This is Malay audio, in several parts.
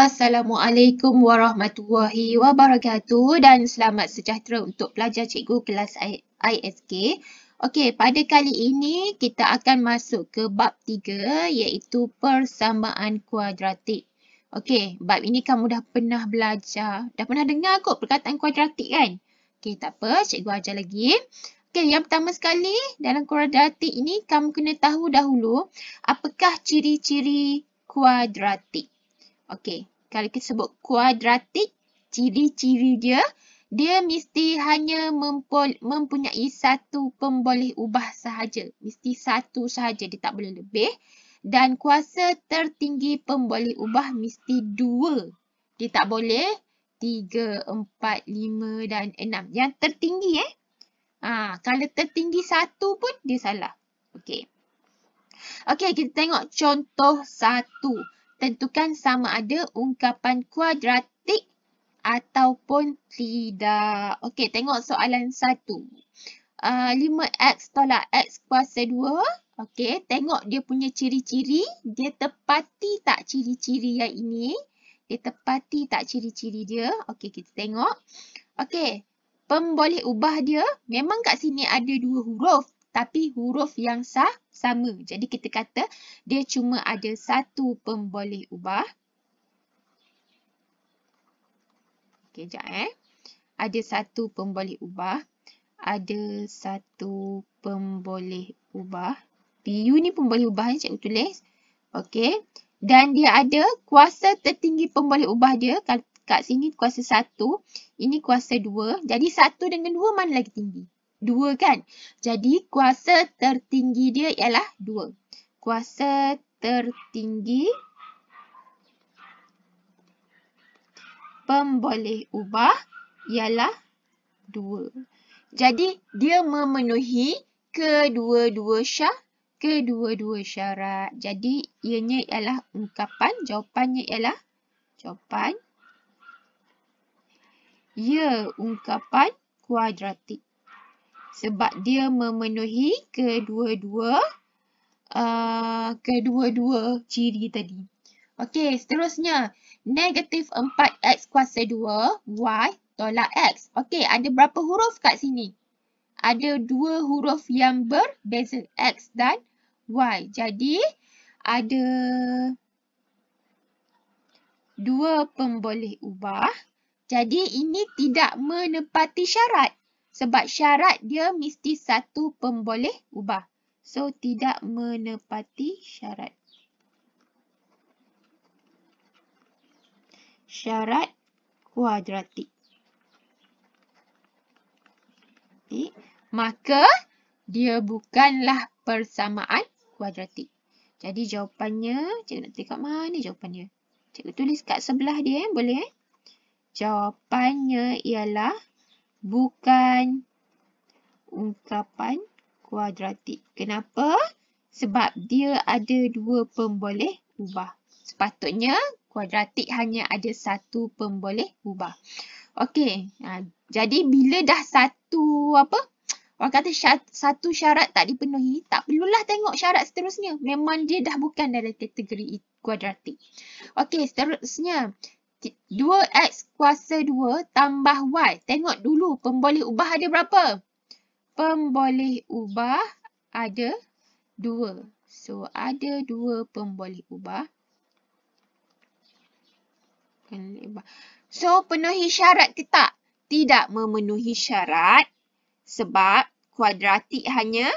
Assalamualaikum warahmatullahi wabarakatuh dan selamat sejahtera untuk pelajar cikgu kelas ISK. Okey, pada kali ini kita akan masuk ke bab tiga, iaitu persamaan kuadratik. Okey, bab ini kamu dah pernah belajar, dah pernah dengar kot perkataan kuadratik kan? Okey, tak apa, cikgu ajar lagi. Okey, yang pertama sekali dalam kuadratik ini kamu kena tahu dahulu apakah ciri-ciri kuadratik. Okey, kalau kita sebut kuadratik, ciri-ciri dia, dia mesti hanya mempunyai satu pemboleh ubah sahaja. Mesti satu sahaja, dia tak boleh lebih. Dan kuasa tertinggi pemboleh ubah mesti dua. Dia tak boleh tiga, empat, lima dan enam. Yang tertinggi eh. Ha, kalau tertinggi satu pun dia salah. Okey. Okey, kita tengok contoh satu. Contoh satu tentukan sama ada ungkapan kuadratik ataupun tidak. Okey, tengok soalan satu. Uh, ah, 5x tolak x kuasa 2. Okey, tengok dia punya ciri-ciri. Dia tepati tak ciri-ciri yang ini? Dia tepati tak ciri-ciri dia? Okey, kita tengok. Okey, pemboleh ubah dia. Memang kat sini ada dua huruf tapi huruf yang sah sama. Jadi kita kata dia cuma ada satu pemboleh ubah. Okey, jap eh. Ada satu pemboleh ubah. Ada satu pemboleh ubah. PU ni pemboleh ubah ni eh, cikgu tulis. Okey. Dan dia ada kuasa tertinggi pemboleh ubah dia. Kat, sini kuasa satu. Ini kuasa dua. Jadi satu dengan dua mana lagi tinggi? dua kan. Jadi kuasa tertinggi dia ialah dua. Kuasa tertinggi pemboleh ubah ialah dua. Jadi dia memenuhi kedua-dua syarat. Kedua-dua syarat. Jadi ianya ialah ungkapan. Jawapannya ialah jawapan. Ya, ungkapan kuadratik sebab dia memenuhi kedua-dua uh, kedua-dua ciri tadi. Okey, seterusnya negatif 4x kuasa 2y tolak x. Okey, ada berapa huruf kat sini? Ada dua huruf yang berbeza, x dan y. Jadi, ada dua pemboleh ubah. Jadi, ini tidak menepati syarat. Sebab syarat dia mesti satu pemboleh ubah. So, tidak menepati syarat. Syarat kuadratik. Okay. Maka, dia bukanlah persamaan kuadratik. Jadi, jawapannya, cikgu nak tengok mana jawapannya. Cikgu tulis kat sebelah dia, eh? boleh? Eh? Jawapannya ialah bukan ungkapan kuadratik. Kenapa? Sebab dia ada dua pemboleh ubah. Sepatutnya kuadratik hanya ada satu pemboleh ubah. Okey, ha, jadi bila dah satu apa? Orang kata syarat, satu syarat tak dipenuhi, tak perlulah tengok syarat seterusnya. Memang dia dah bukan dalam kategori kuadratik. Okey, seterusnya. 2x kuasa 2 tambah y. Tengok dulu pemboleh ubah ada berapa. Pemboleh ubah ada 2. So, ada 2 pemboleh ubah. So, penuhi syarat ke tak? Tidak memenuhi syarat sebab kuadratik hanya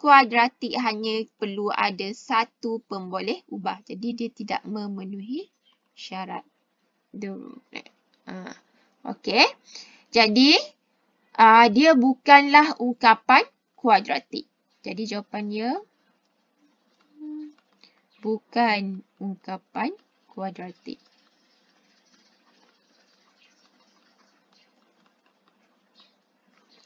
kuadratik hanya perlu ada satu pemboleh ubah. Jadi, dia tidak memenuhi syarat syarat dulu. Eh, ah, okey. Jadi, uh, dia bukanlah ungkapan kuadratik. Jadi, jawapannya bukan ungkapan kuadratik.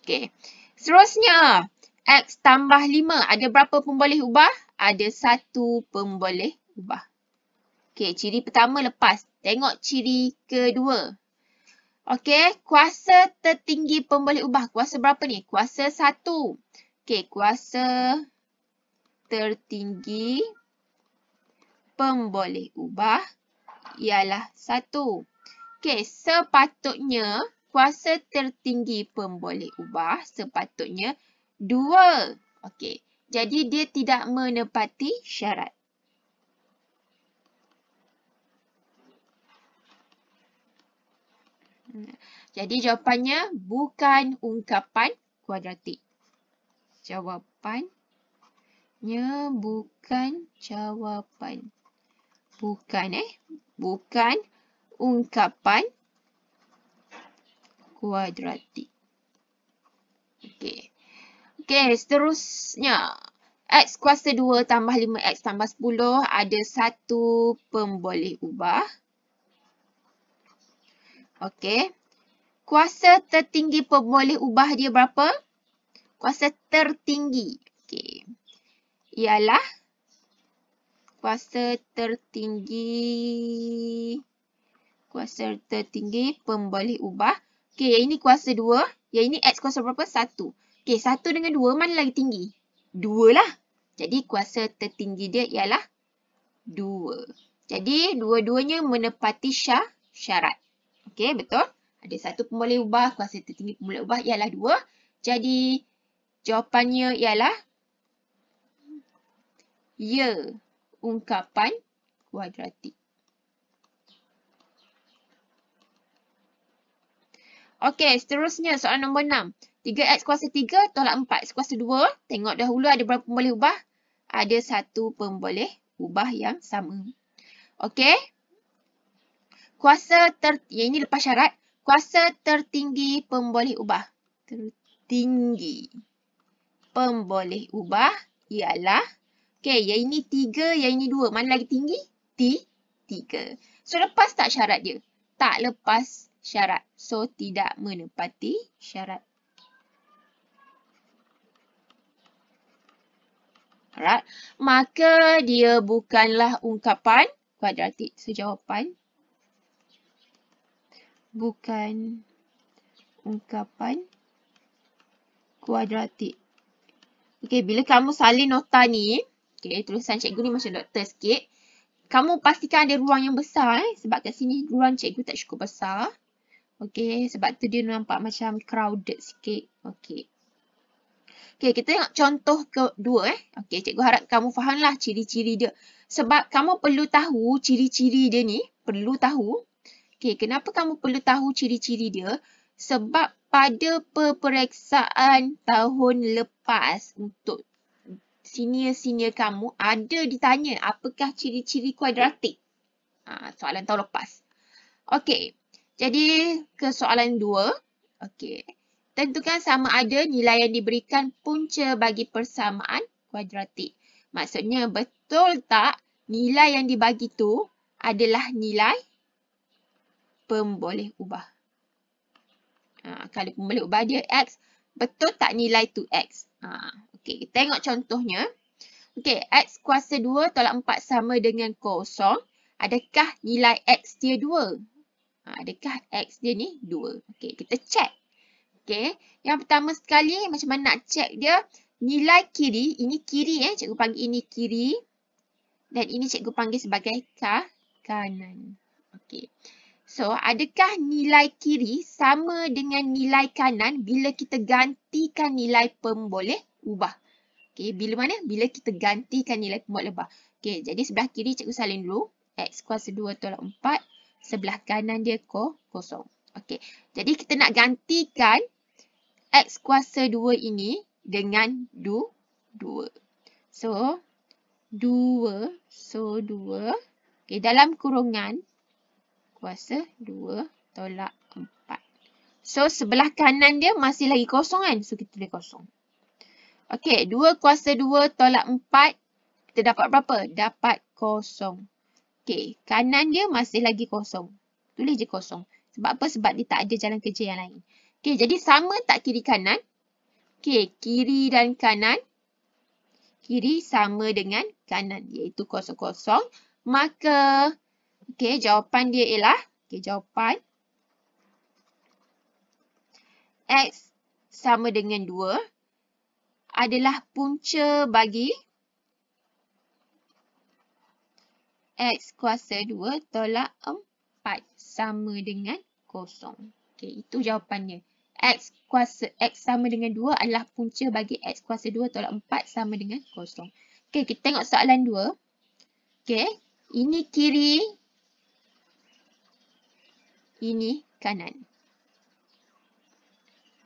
Okey. Seterusnya, X tambah 5 ada berapa pemboleh ubah? Ada satu pemboleh ubah. Okey, ciri pertama lepas. Tengok ciri kedua. Okey, kuasa tertinggi pemboleh ubah. Kuasa berapa ni? Kuasa satu. Okey, kuasa tertinggi pemboleh ubah ialah satu. Okey, sepatutnya kuasa tertinggi pemboleh ubah sepatutnya dua. Okey, jadi dia tidak menepati syarat. Jadi jawapannya bukan ungkapan kuadratik. Jawapannya bukan jawapan. Bukan eh. Bukan ungkapan kuadratik. Okey. Okey, seterusnya. X kuasa 2 tambah 5X tambah 10 ada satu pemboleh ubah. Okey. Kuasa tertinggi pemboleh ubah dia berapa? Kuasa tertinggi. Okey. Ialah kuasa tertinggi kuasa tertinggi pemboleh ubah. Okey, yang ini kuasa 2, yang ini x kuasa berapa? 1. Okey, 1 dengan 2 mana lagi tinggi? 2 lah. Jadi kuasa tertinggi dia ialah 2. Jadi dua-duanya menepati syarat. Okey, betul? Ada satu pemboleh ubah, kuasa tertinggi pemboleh ubah ialah dua. Jadi, jawapannya ialah ya, ungkapan kuadratik. Okey, seterusnya soalan nombor 6. 3X kuasa 3 tolak 4 kuasa 2. Tengok dahulu ada berapa pemboleh ubah. Ada satu pemboleh ubah yang sama. Okey, kuasa ter ya ini lepas syarat kuasa tertinggi pemboleh ubah tertinggi pemboleh ubah ialah okey ya ini 3 ya ini 2 mana lagi tinggi T 3 so lepas tak syarat dia tak lepas syarat so tidak menepati syarat Alright. maka dia bukanlah ungkapan kuadratik so jawapan bukan ungkapan kuadratik. Okey, bila kamu salin nota ni, okey, tulisan cikgu ni macam doktor sikit. Kamu pastikan ada ruang yang besar eh, sebab kat sini ruang cikgu tak cukup besar. Okey, sebab tu dia nampak macam crowded sikit. Okey. Okey, kita tengok contoh kedua eh. Okey, cikgu harap kamu fahamlah ciri-ciri dia. Sebab kamu perlu tahu ciri-ciri dia ni, perlu tahu Okay, kenapa kamu perlu tahu ciri-ciri dia? Sebab pada peperiksaan tahun lepas untuk senior-senior kamu ada ditanya apakah ciri-ciri kuadratik? Ha, soalan tahun lepas. Okay, jadi ke soalan dua. okay? tentukan sama ada nilai yang diberikan punca bagi persamaan kuadratik. Maksudnya betul tak nilai yang dibagi tu adalah nilai perm boleh ubah. Ha, kalau pembeli ubah dia X, betul tak nilai tu X? Ha, okay. Tengok contohnya. Okay, X kuasa 2 tolak 4 sama dengan kosong. Adakah nilai X dia 2? Ha, adakah X dia ni 2? Okay, kita check. Okay. Yang pertama sekali macam mana nak check dia. Nilai kiri, ini kiri eh. Cikgu panggil ini kiri. Dan ini cikgu panggil sebagai kah kanan. Okey. So, adakah nilai kiri sama dengan nilai kanan bila kita gantikan nilai pemboleh ubah? Okey, bila mana? Bila kita gantikan nilai pemboleh ubah. Okey, jadi sebelah kiri cikgu salin dulu. X kuasa 2 tolak 4. Sebelah kanan dia ko, kosong. Okey, jadi kita nak gantikan X kuasa 2 ini dengan 2. Du, so, 2. So, 2. Okey, dalam kurungan kuasa 2 tolak 4. So, sebelah kanan dia masih lagi kosong kan? So, kita boleh kosong. Okey, 2 kuasa 2 tolak 4. Kita dapat berapa? Dapat kosong. Okey, kanan dia masih lagi kosong. Tulis je kosong. Sebab apa? Sebab dia tak ada jalan kerja yang lain. Okey, jadi sama tak kiri kanan? Okey, kiri dan kanan. Kiri sama dengan kanan iaitu kosong-kosong. Maka Okey, jawapan dia ialah, okey, jawapan X sama dengan 2 adalah punca bagi X kuasa 2 tolak 4 sama dengan kosong. Okey, itu jawapannya. X kuasa X sama dengan 2 adalah punca bagi X kuasa 2 tolak 4 sama dengan kosong. Okey, kita tengok soalan 2. Okey, ini kiri ini kanan.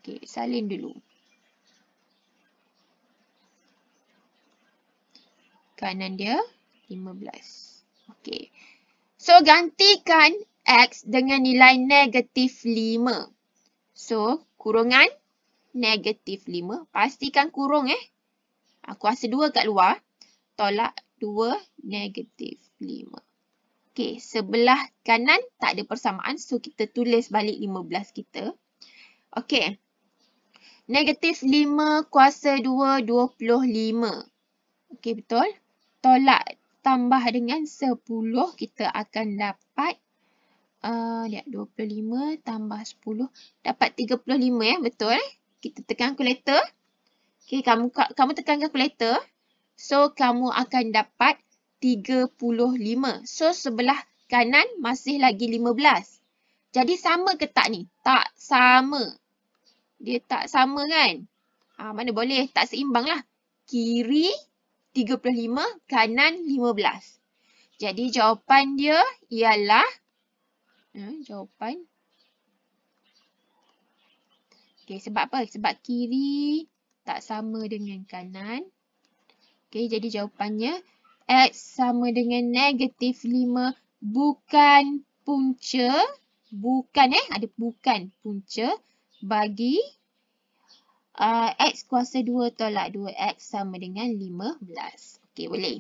Okey, salin dulu. Kanan dia 15. Okey. So, gantikan X dengan nilai negatif 5. So, kurungan negatif 5. Pastikan kurung eh. Aku rasa 2 kat luar. Tolak 2 negatif 5. Okey, sebelah kanan tak ada persamaan. So, kita tulis balik 15 kita. Okey. Negatif 5 kuasa 2, 25. Okey, betul. Tolak tambah dengan 10, kita akan dapat. Uh, lihat, 25 tambah 10. Dapat 35, ya. Betul, eh. Kita tekan kalkulator. Okey, kamu, kamu tekan kalkulator. So, kamu akan dapat 35. So sebelah kanan masih lagi 15. Jadi sama ke tak ni? Tak sama. Dia tak sama kan? Ha, mana boleh? Tak seimbang lah. Kiri 35, kanan 15. Jadi jawapan dia ialah... Ha, jawapan... Okay, sebab apa? Sebab kiri tak sama dengan kanan. Okay, jadi jawapannya X sama dengan negatif 5 bukan punca. Bukan eh. Ada bukan punca bagi uh, X kuasa 2 tolak 2X sama dengan 15. Okey boleh.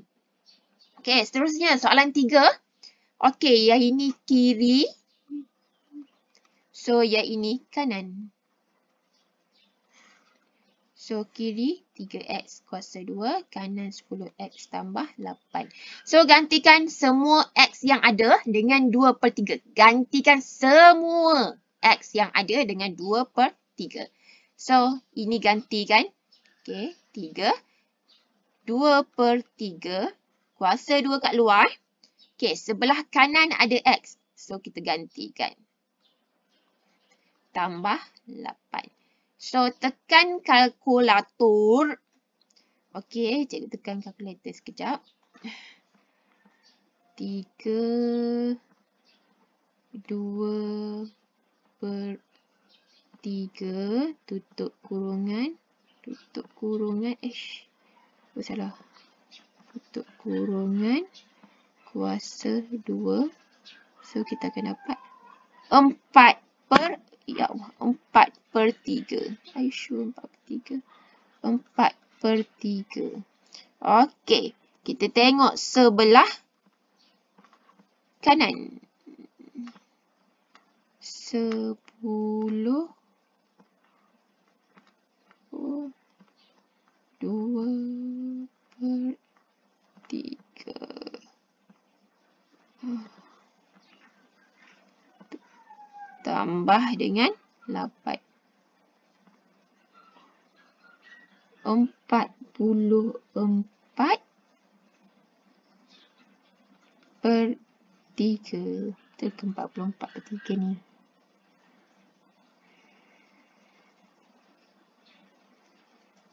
Okey seterusnya soalan 3. Okey yang ini kiri. So yang ini kanan. So, kiri 3x kuasa 2, kanan 10x tambah 8. So, gantikan semua x yang ada dengan 2 per 3. Gantikan semua x yang ada dengan 2 per 3. So, ini gantikan. Okay, 3. 2 per 3 kuasa 2 kat luar. Okay, sebelah kanan ada x. So, kita gantikan. Tambah 8. So, tekan kalkulator. Okey, cikgu tekan kalkulator sekejap. Tiga dua per tiga tutup kurungan. Tutup kurungan. Eh, apa salah? Tutup kurungan kuasa dua. So, kita akan dapat empat per ya Allah, empat per tiga, Are you sure 4 per tiga, empat per tiga, okay kita tengok sebelah kanan. sepuluh dua per tiga Okey. tambah dengan 8. 44 per 3. Betul ke 44 per 3 ni?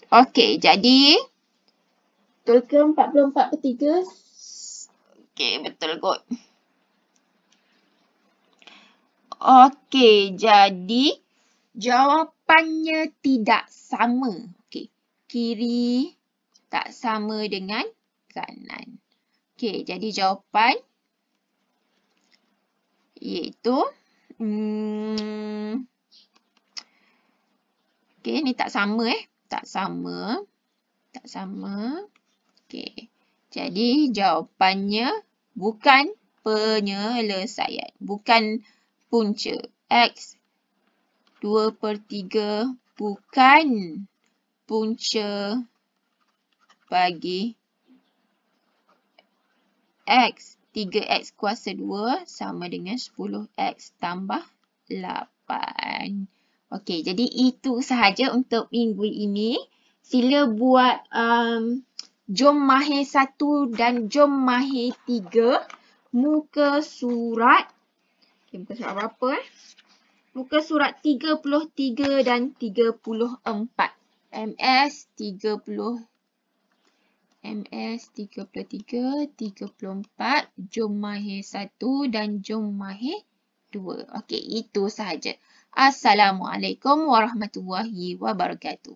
Okey, jadi betul ke 44 per 3? Okey, betul kot. Okey, jadi jawapannya tidak sama. Okey, kiri tak sama dengan kanan. Okey, jadi jawapan iaitu... Hmm, Okey, ni tak sama eh. Tak sama. Tak sama. Okey, jadi jawapannya bukan penyelesaian. Bukan punca X 2 per 3 bukan punca bagi X 3X kuasa 2 sama dengan 10X tambah 8. Okey, jadi itu sahaja untuk minggu ini. Sila buat um, jom mahir 1 dan jom mahir 3 muka surat Okay, muka surat berapa eh? eh? Muka surat 33 dan 34. MS 30. MS 33, 34. Jom Mahir 1 dan Jom Mahir 2. Okey, itu sahaja. Assalamualaikum warahmatullahi wabarakatuh.